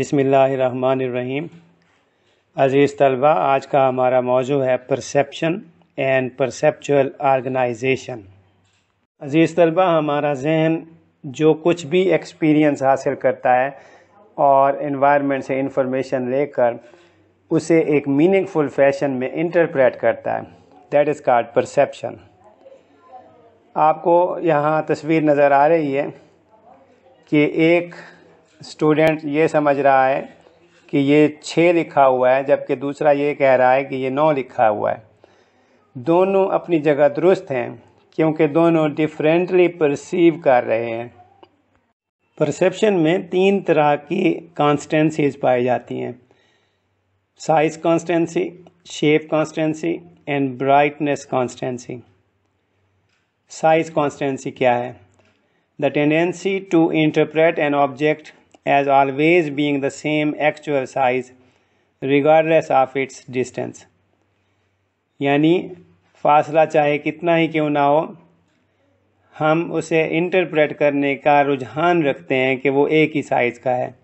बिसमीम अज़ीज़ तलबा आज का हमारा मौजू है परसेप्शन एंड परसेप्चुअल आर्गनाइजेशन अज़ीज़ तलबा हमारा जहन जो कुछ भी एक्सपीरियंस हासिल करता है और इन्वायरमेंट से इंफॉर्मेशन लेकर उसे एक मीनिंगफुल फैशन में इंटरप्रेट करता है दैट इज़ कार्ड परसेप्शन आपको यहाँ तस्वीर नज़र आ रही है कि एक स्टूडेंट ये समझ रहा है कि ये छः लिखा हुआ है जबकि दूसरा ये कह रहा है कि ये नौ लिखा हुआ है दोनों अपनी जगह दुरुस्त हैं क्योंकि दोनों डिफरेंटली परसीव कर रहे हैं परसेप्शन में तीन तरह की कॉन्स्टेंसीज पाई जाती हैं size constancy shape constancy and brightness constancy size constancy क्या है the tendency to interpret an object as always being the same actual size regardless of its distance यानी फासला चाहे कितना ही क्यों ना हो हम उसे इंटरप्रेट करने का रुझान रखते हैं कि वो एक ही साइज का है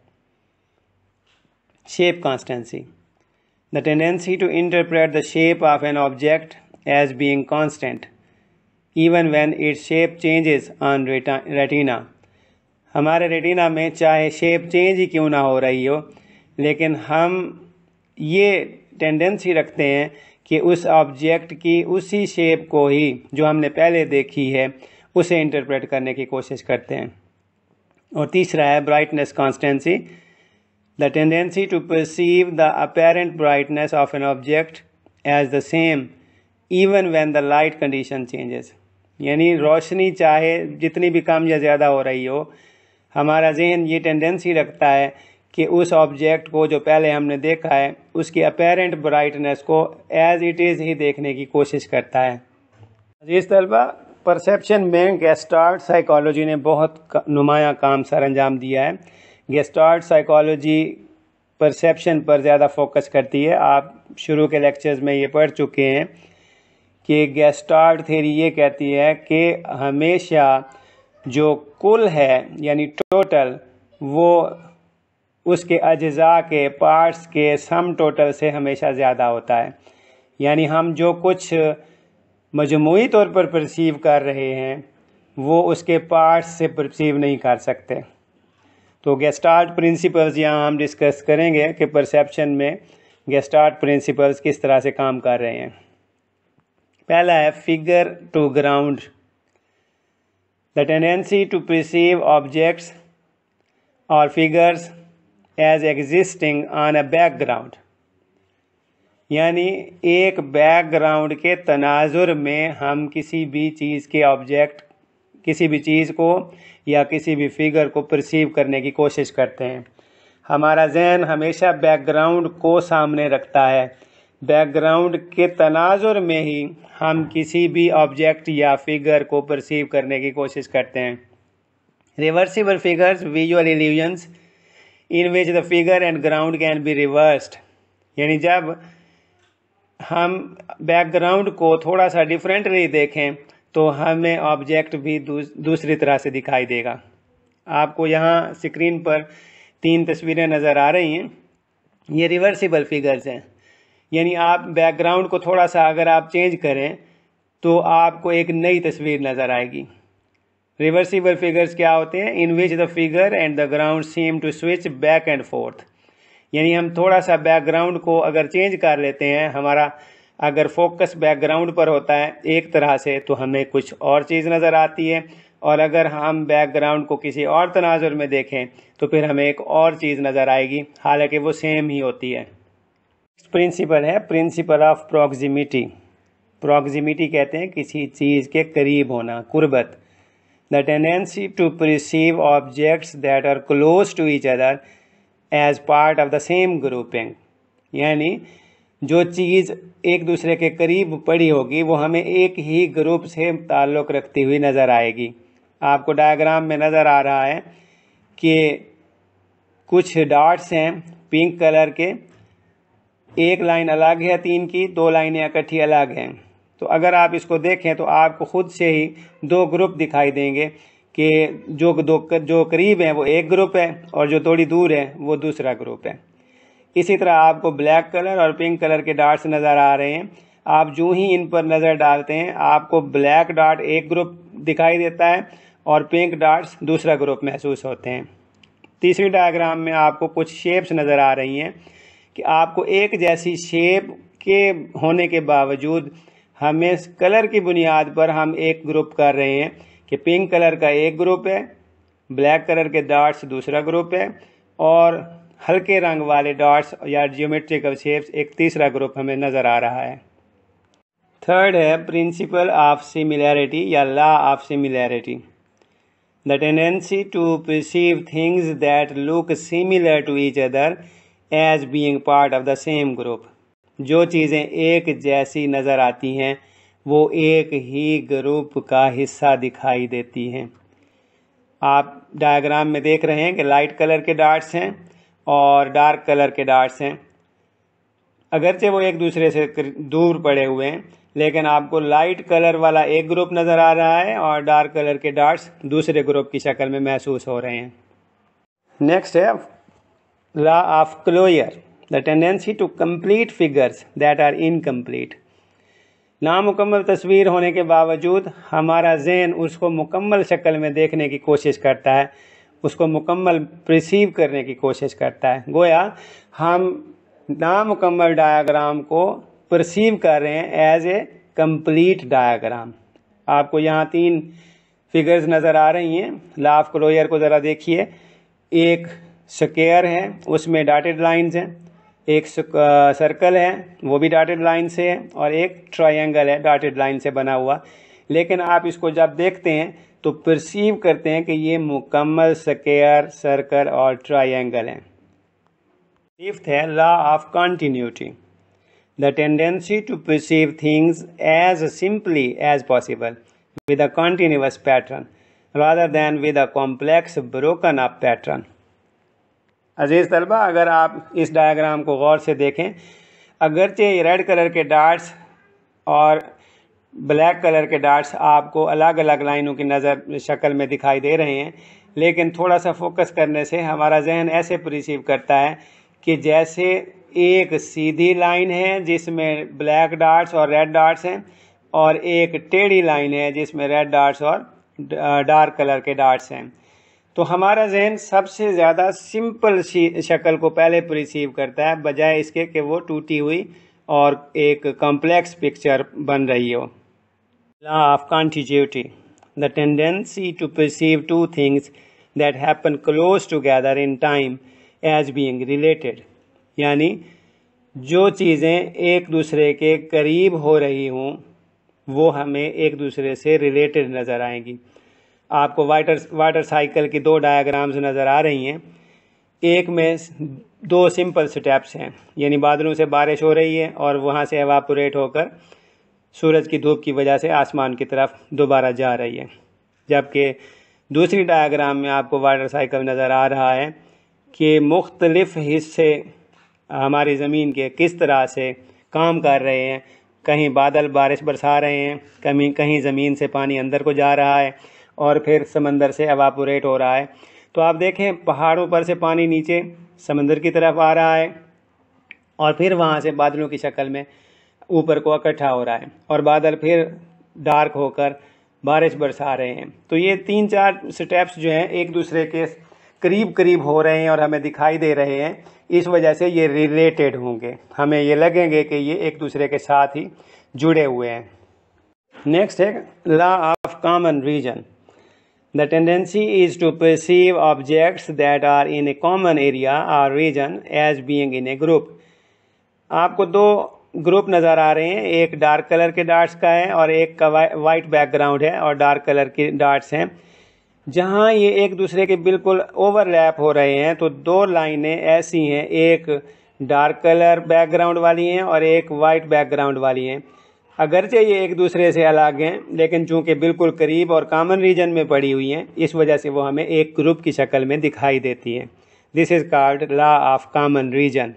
shape constancy the tendency to interpret the shape of an object as being constant even when its shape changes on retina हमारे रेटिना में चाहे शेप चेंज ही क्यों ना हो रही हो लेकिन हम ये टेंडेंसी रखते हैं कि उस ऑब्जेक्ट की उसी शेप को ही जो हमने पहले देखी है उसे इंटरप्रेट करने की कोशिश करते हैं और तीसरा है brightness constancy the tendency to perceive the apparent brightness of an object as the same even when the light condition changes यानी रोशनी चाहे जितनी भी कम या ज़्यादा हो रही हो हमारा जहन ये टेंडेंसी रखता है कि उस ऑब्जेक्ट को जो पहले हमने देखा है उसकी अपेरेंट ब्राइटनेस को एज इट इज़ ही देखने की कोशिश करता है अजीज़ तलबा परसेप्शन में गेस्टार्ट साइकोलॉजी ने बहुत नुमाया काम सर अंजाम दिया है गेस्टार्ट साइकोलॉजी परसेप्शन पर ज़्यादा फोकस करती है आप शुरू के लेक्चर्स में ये पढ़ चुके हैं कि गेस्टार्ट थेरी ये कहती है कि हमेशा जो कुल है यानी टोटल वो उसके अज्जा के पार्ट्स के सम टोटल से हमेशा ज़्यादा होता है यानी हम जो कुछ मजमू तौर पर परसीव कर रहे हैं वो उसके पार्ट्स से परसीव नहीं कर सकते तो गेस्टार्ट प्रिंसिपल्स यहाँ हम डिस्कस करेंगे कि परसेप्शन में गेस्टार्ट प्रिंसिपल्स किस तरह से काम कर रहे हैं पहला है figure to ground The tendency to perceive objects or figures as existing on a background यानी एक बैकग्राउंड के तनाजुर में हम किसी भी चीज़ के ऑब्जेक्ट किसी भी चीज़ को या किसी भी फिगर को परसीव करने की कोशिश करते हैं हमारा जहन हमेशा बैकग्राउंड को सामने रखता है बैकग्राउंड के तनाजुर में ही हम किसी भी ऑब्जेक्ट या फिगर को परसीव करने की कोशिश करते हैं reversible figures visual illusions in which the figure and ground can be reversed यानी जब हम बैकग्राउंड को थोड़ा सा डिफरेंटली देखें तो हमें ऑब्जेक्ट भी दूस, दूसरी तरह से दिखाई देगा आपको यहाँ स्क्रीन पर तीन तस्वीरें नज़र आ रही हैं ये रिवर्सिबल फिगर्स हैं यानी आप बैकग्राउंड को थोड़ा सा अगर आप चेंज करें तो आपको एक नई तस्वीर नज़र आएगी रिवर्सिबल फिगर्स क्या होते हैं in which the figure and the ground seem to switch back and forth यानी हम थोड़ा सा बैकग्राउंड को अगर चेंज कर लेते हैं हमारा अगर फोकस बैकग्राउंड पर होता है एक तरह से तो हमें कुछ और चीज़ नज़र आती है और अगर हम बैकग्राउंड को किसी और तनाजुर में देखें तो फिर हमें एक और चीज़ नज़र आएगी हालांकि वो सेम ही होती है प्रिंसिपल है प्रिंसिपल ऑफ प्रॉक्सिमिटी प्रॉक्सिमिटी कहते हैं किसी चीज़ के करीब होना कुर्बत the tendency to perceive objects that are close to each other as part of the same grouping यानी जो चीज़ एक दूसरे के करीब पड़ी होगी वो हमें एक ही ग्रुप से ताल्लुक़ रखती हुई नज़र आएगी आपको डायग्राम में नज़र आ रहा है कि कुछ डॉट्स हैं पिंक कलर के एक लाइन अलग है तीन की दो लाइनें इकट्ठी अलग हैं तो अगर आप इसको देखें तो आपको खुद से ही दो ग्रुप दिखाई देंगे कि जो दो जो करीब हैं वो एक ग्रुप है और जो थोड़ी दूर है वो दूसरा ग्रुप है इसी तरह आपको ब्लैक कलर और पिंक कलर के डार्ट्स नज़र आ रहे हैं आप जो ही इन पर नज़र डालते हैं आपको ब्लैक डार्ट एक ग्रुप दिखाई देता है और पिंक डार्ट्स दूसरा ग्रुप महसूस होते हैं तीसरी डायग्राम में आपको कुछ शेप्स नज़र आ रही हैं कि आपको एक जैसी शेप के होने के बावजूद हमें कलर की बुनियाद पर हम एक ग्रुप कर रहे हैं कि पिंक कलर का एक ग्रुप है ब्लैक कलर के डॉट्स दूसरा ग्रुप है और हल्के रंग वाले डॉट्स या जियोमेट्रिकल शेप्स एक तीसरा ग्रुप हमें नज़र आ रहा है थर्ड है प्रिंसिपल ऑफ सिमिलैरिटी या law of similarity the tendency to perceive things that look similar to each other as being part of the same group जो चीज़ें एक जैसी नज़र आती हैं वो एक ही ग्रुप का हिस्सा दिखाई देती हैं आप डायग्राम में देख रहे हैं कि लाइट कलर के डार्ट्स हैं और डार्क कलर के डार्ट्स हैं अगरचे वो एक दूसरे से दूर पड़े हुए हैं लेकिन आपको लाइट कलर वाला एक ग्रुप नज़र आ रहा है और डार्क कलर के डार्ट्स दूसरे ग्रुप की शक्ल में महसूस हो रहे हैं नेक्स्ट है law of closure the tendency to complete figures that are incomplete नामुकम्मल तस्वीर होने के बावजूद हमारा जहन उसको मुकम्मल शक्ल में देखने की कोशिश करता है उसको मुकम्मल प्रसीव करने की कोशिश करता है गोया हम नामुकम्मल डायाग्राम को प्रसीव कर रहे हैं एज ए कम्प्लीट डायाग्राम आपको यहाँ तीन फिगर्स नज़र आ रही हैं लाफ क्लोयर को ज़रा देखिए एक स्क्वेयर है उसमें डाटेड लाइंस हैं एक सर्कल है वो भी डाटेड लाइन से है और एक ट्रायंगल है डाटेड लाइन से बना हुआ लेकिन आप इसको जब देखते हैं तो परसीव करते हैं कि ये मुकम्मल स्केयर सर्कल और ट्रायंगल हैं फिफ्थ है law of continuity the tendency to perceive things as simply as possible with a continuous pattern rather than with a complex broken up pattern अजीज़ तलबा अगर आप इस डायग्राम को गौर से देखें अगरचे रेड कलर के डार्ट्स और ब्लैक कलर के डार्ट्स आपको अलग अलग लाइनों की नज़र शक्ल में दिखाई दे रहे हैं लेकिन थोड़ा सा फोकस करने से हमारा जहन ऐसे परिसीव करता है कि जैसे एक सीधी लाइन है जिसमें ब्लैक डार्ट्स और रेड डार्ट्स हैं और एक टेढ़ी लाइन है जिसमें रेड डार्ट्स और डार्क कलर के डार्ट्स हैं तो हमारा जहन सबसे ज़्यादा सिंपल शक्ल को पहले प्रिसीव करता है बजाय इसके कि वो टूटी हुई और एक कॉम्प्लेक्स पिक्चर बन रही हो law of contiguity the tendency to perceive two things that happen close together in time as being related यानी जो चीज़ें एक दूसरे के करीब हो रही हों वो हमें एक दूसरे से रिलेटेड नज़र आएंगी आपको वाटर वाटर साइकिल की दो डायग्राम्स नज़र आ रही हैं एक में दो सिंपल स्टेप्स हैं यानी बादलों से बारिश हो रही है और वहाँ से एवापोरेट होकर सूरज की धूप की वजह से आसमान की तरफ दोबारा जा रही है जबकि दूसरी डायग्राम में आपको वाटर साइकिल नज़र आ रहा है कि मुख्तलिफ हिस्से हमारी ज़मीन के किस तरह से काम कर रहे हैं कहीं बादल बारिश बरसा रहे हैं कहीं कहीं ज़मीन से पानी अंदर को जा रहा है और फिर समंदर से एवापोरेट हो रहा है तो आप देखें पहाड़ों पर से पानी नीचे समंदर की तरफ आ रहा है और फिर वहाँ से बादलों की शक्ल में ऊपर को इकट्ठा हो रहा है और बादल फिर डार्क होकर बारिश बरसा रहे हैं तो ये तीन चार स्टेप्स जो हैं एक दूसरे के करीब करीब हो रहे हैं और हमें दिखाई दे रहे हैं इस वजह से ये रिलेटेड होंगे हमें ये लगेंगे कि ये एक दूसरे के साथ ही जुड़े हुए हैं नेक्स्ट है law of common region The tendency is to perceive objects that are in a common area or region as being in a group. आपको दो ग्रुप नज़र आ रहे हैं एक डार्क कलर के डार्ट्स का है और एक का वाइट बैकग्राउंड है और डार्क कलर के डार्ट्स हैं जहाँ ये एक दूसरे के बिल्कुल ओवरलैप हो रहे हैं तो दो लाइनें ऐसी हैं एक डार्क कलर बैकग्राउंड वाली हैं और एक वाइट बैकग्राउंड वाली हैं अगरचे ये एक दूसरे से अलग हैं लेकिन चूंकि बिल्कुल करीब और कॉमन रीजन में पड़ी हुई हैं इस वजह से वो हमें एक ग्रुप की शक्ल में दिखाई देती है this is called law of common reason